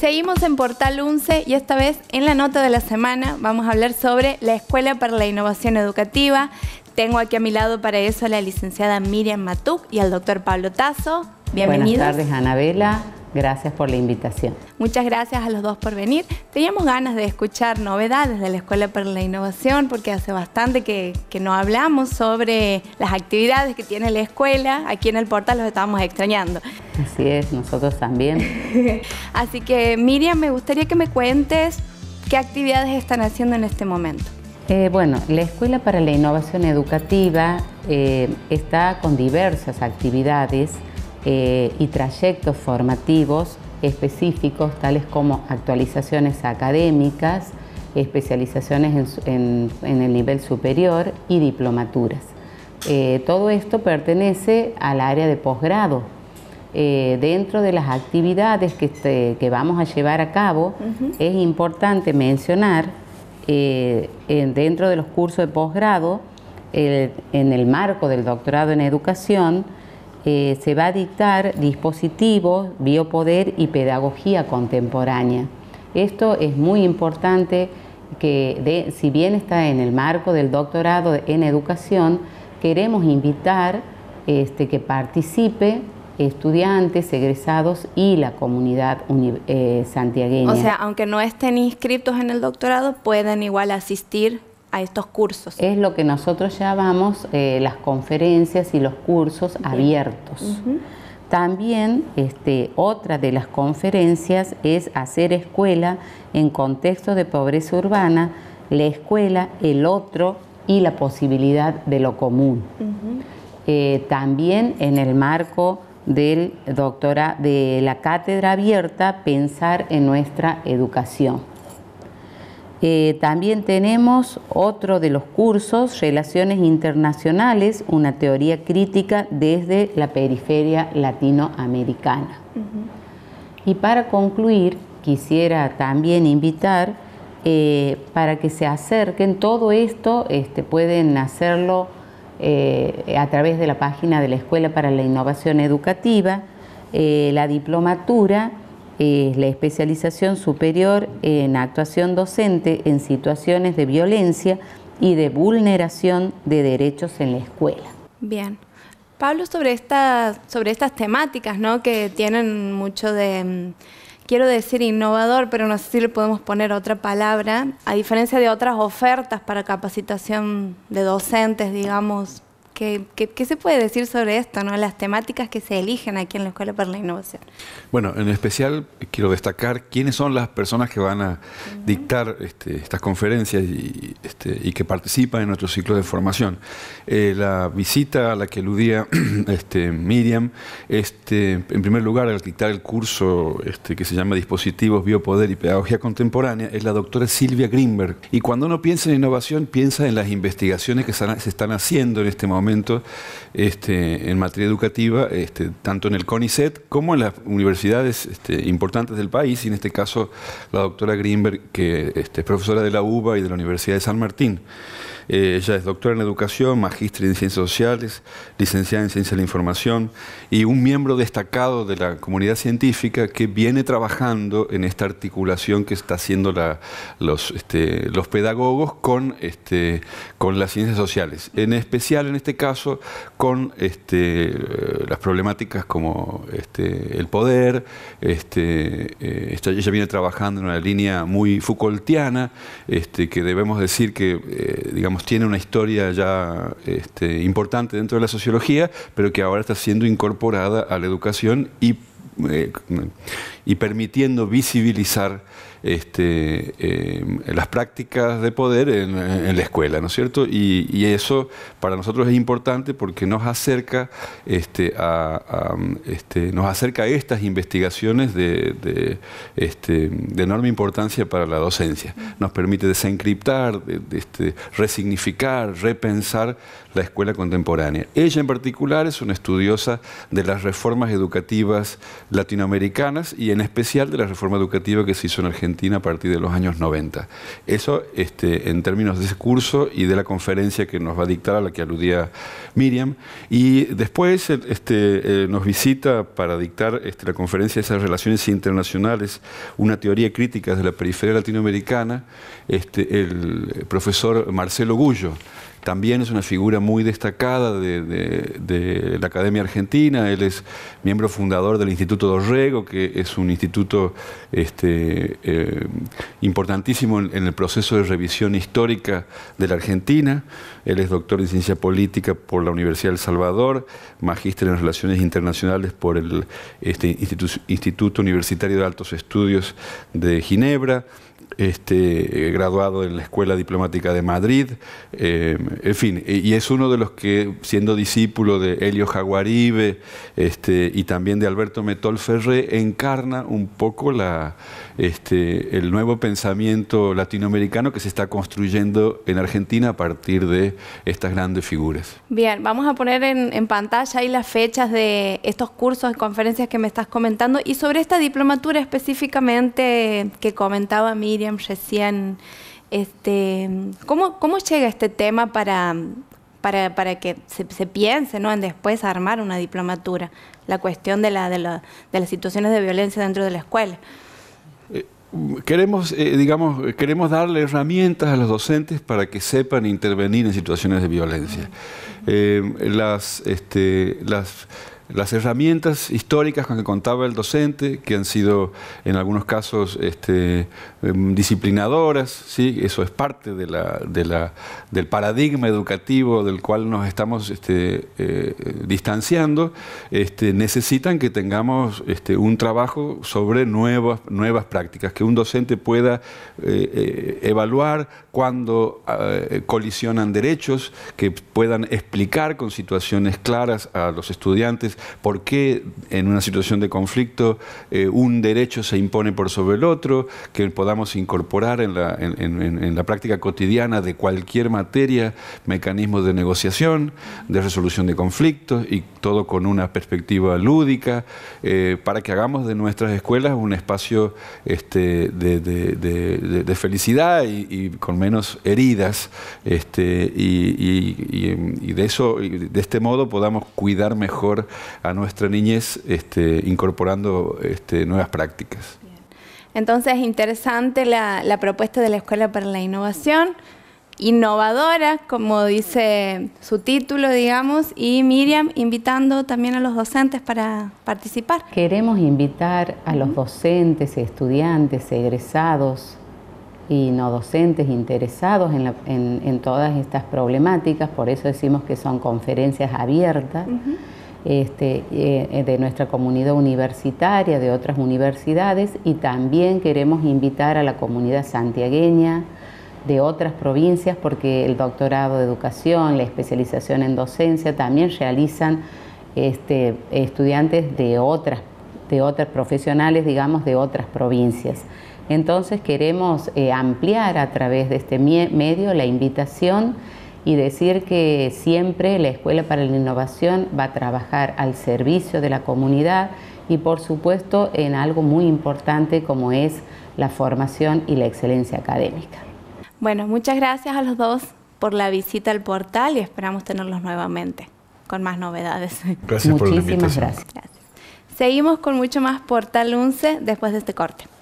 Seguimos en Portal 11 y esta vez en la nota de la semana vamos a hablar sobre la Escuela para la Innovación Educativa. Tengo aquí a mi lado para eso a la licenciada Miriam Matuk y al doctor Pablo Tazo. Bienvenidos. Buenas tardes, Anabela. Gracias por la invitación. Muchas gracias a los dos por venir. Teníamos ganas de escuchar novedades de la Escuela para la Innovación porque hace bastante que, no hablamos sobre las actividades que tiene la escuela. Aquí en el portal los estábamos extrañando. Así es, nosotros también. Así que Miriam, me gustaría que me cuentes qué actividades están haciendo en este momento. Eh, bueno, la Escuela para la Innovación Educativa eh, está con diversas actividades eh, y trayectos formativos específicos, tales como actualizaciones académicas, especializaciones en, el nivel superior y diplomaturas. Eh, todo esto pertenece al área de posgrado. Eh, dentro de las actividades este, que, vamos a llevar a cabo, es importante mencionar dentro de los cursos de posgrado, en el marco del doctorado en educación, eh, se va a dictar dispositivos, biopoder y pedagogía contemporánea. Esto es muy importante que de, si bien está en el marco del doctorado en educación, queremos invitar este, que participe estudiantes, egresados y la comunidad eh, santiagueña. O sea, aunque no estén inscritos en el doctorado, pueden igual asistir a estos cursos? Es lo que nosotros llamamos eh, las conferencias y los cursos abiertos. También este, otra de las conferencias es hacer escuela en contexto de pobreza urbana, la escuela, el otro y la posibilidad de lo común. Eh, también en el marco del doctora, de la cátedra abierta, pensar en nuestra educación. Eh, también tenemos otro de los cursos, Relaciones Internacionales, una teoría crítica desde la periferia latinoamericana. Y para concluir, quisiera también invitar eh, para que se acerquen, todo esto este, pueden hacerlo eh, a través de la página de la Escuela para la Innovación Educativa, la diplomatura es la especialización superior en actuación docente en situaciones de violencia y de vulneración de derechos en la escuela. Bien. Pablo, sobre, estas sobre estas temáticas ¿no? que tienen mucho de, mm, quiero decir innovador, pero no sé si le podemos poner otra palabra, a diferencia de otras ofertas para capacitación de docentes, digamos, ¿Qué, se puede decir sobre esto, ¿no? las temáticas que se eligen aquí en la Escuela para la Innovación? Bueno, en especial quiero destacar quiénes son las personas que van a dictar este, estas conferencias este, y, que participan en nuestro ciclo de formación. Eh, la visita a la que aludía este, Miriam, en primer lugar, al dictar el curso que se llama Dispositivos, Biopoder y Pedagogía Contemporánea, es la doctora Silvia Greenberg. Y cuando uno piensa en innovación, piensa en las investigaciones que se están haciendo en este momento este, en materia educativa, este, tanto en el CONICET como en las universidades este, importantes del país, y en este caso la doctora Greenberg, que es profesora de la UBA y de la Universidad de San Martín. Eh, ella es doctora en educación, magistra en ciencias sociales, licenciada en ciencia de la información y un miembro destacado de la comunidad científica que viene trabajando en esta articulación que está haciendo este, los, pedagogos este, con, las ciencias sociales. En especial, en este caso, con este, eh, las problemáticas como el poder. Eh, ella viene trabajando en una línea muy Foucaultiana, que debemos decir que, digamos, tiene una historia ya este, importante dentro de la sociología, pero que ahora está siendo incorporada a la educación y, eh, y permitiendo visibilizar este, eh, las prácticas de poder en, la escuela, ¿no es cierto? Y, eso para nosotros es importante porque nos acerca, este, a, este, nos acerca estas investigaciones de, enorme importancia para la docencia. Nos permite desencriptar, resignificar, repensar la escuela contemporánea. Ella en particular es una estudiosa de las reformas educativas latinoamericanas y en especial de la reforma educativa que se hizo en Argentina a partir de los años 90. Eso este, en términos de ese curso y de la conferencia que nos va a dictar, a la que aludía Miriam. Y después este, eh, nos visita para dictar este, la conferencia de esas relaciones internacionales, una teoría crítica de la periferia latinoamericana, este, el profesor Marcelo Gullo también es una figura muy destacada de, la Academia Argentina. Él es miembro fundador del Instituto Dorrego, que es un instituto este, eh, importantísimo en, el proceso de revisión histórica de la Argentina. Él es doctor en ciencia política por la Universidad del El Salvador, magíster en relaciones internacionales por el este, instituto Universitario de Altos Estudios de Ginebra este, graduado en la Escuela Diplomática de Madrid, eh, en fin, y es uno de los que, siendo discípulo de Helio Jaguaribe este, y también de Alberto Metol Ferré, encarna un poco este, el nuevo pensamiento latinoamericano que se está construyendo en Argentina a partir de estas grandes figuras. Bien, vamos a poner en, pantalla ahí las fechas de estos cursos y conferencias que me estás comentando y sobre esta diplomatura específicamente que comentaba Miri Miriam recién, este, ¿cómo, ¿cómo llega este tema para, para, para que se, piense ¿no? en después armar una diplomatura? La cuestión de, la, de, las situaciones de violencia dentro de la escuela. Eh, queremos, eh, digamos, queremos darle herramientas a los docentes para que sepan intervenir en situaciones de violencia. Eh, las, este, las las herramientas históricas con que contaba el docente, que han sido en algunos casos este, em, disciplinadoras, ¿sí? eso es parte del paradigma educativo del cual nos estamos este, eh, distanciando, este, necesitan que tengamos un trabajo sobre nuevas, prácticas, que un docente pueda eh, eh, evaluar cuando ah, colisionan derechos, que puedan explicar con situaciones claras a los estudiantes por qué en una situación de conflicto eh, un derecho se impone por sobre el otro, que podamos incorporar en la, práctica cotidiana de cualquier materia mecanismos de negociación, de resolución de conflictos y todo con una perspectiva lúdica, eh, para que hagamos de nuestras escuelas un espacio este, de, felicidad y, con menos heridas, este, y, y de eso, de este modo podamos cuidar mejor a nuestra niñez este, incorporando este, nuevas prácticas. Entonces, interesante la, propuesta de la Escuela para la Innovación innovadora, como dice su título, digamos, y Miriam invitando también a los docentes para participar. Queremos invitar a los docentes, estudiantes, egresados y no docentes interesados en, todas estas problemáticas, por eso decimos que son conferencias abiertas. Este, eh, de nuestra comunidad universitaria, de otras universidades y también queremos invitar a la comunidad santiagueña de otras provincias porque el doctorado de educación, la especialización en docencia también realizan este, estudiantes de otras, de profesionales, digamos, de otras provincias. Entonces queremos eh, ampliar a través de este medio la invitación y decir que siempre la Escuela para la Innovación va a trabajar al servicio de la comunidad y por supuesto en algo muy importante como es la formación y la excelencia académica. Bueno, muchas gracias a los dos por la visita al portal y esperamos tenerlos nuevamente con más novedades. Gracias Muchísimas por Gracias. gracias. Seguimos con mucho más Portal 11 después de este corte.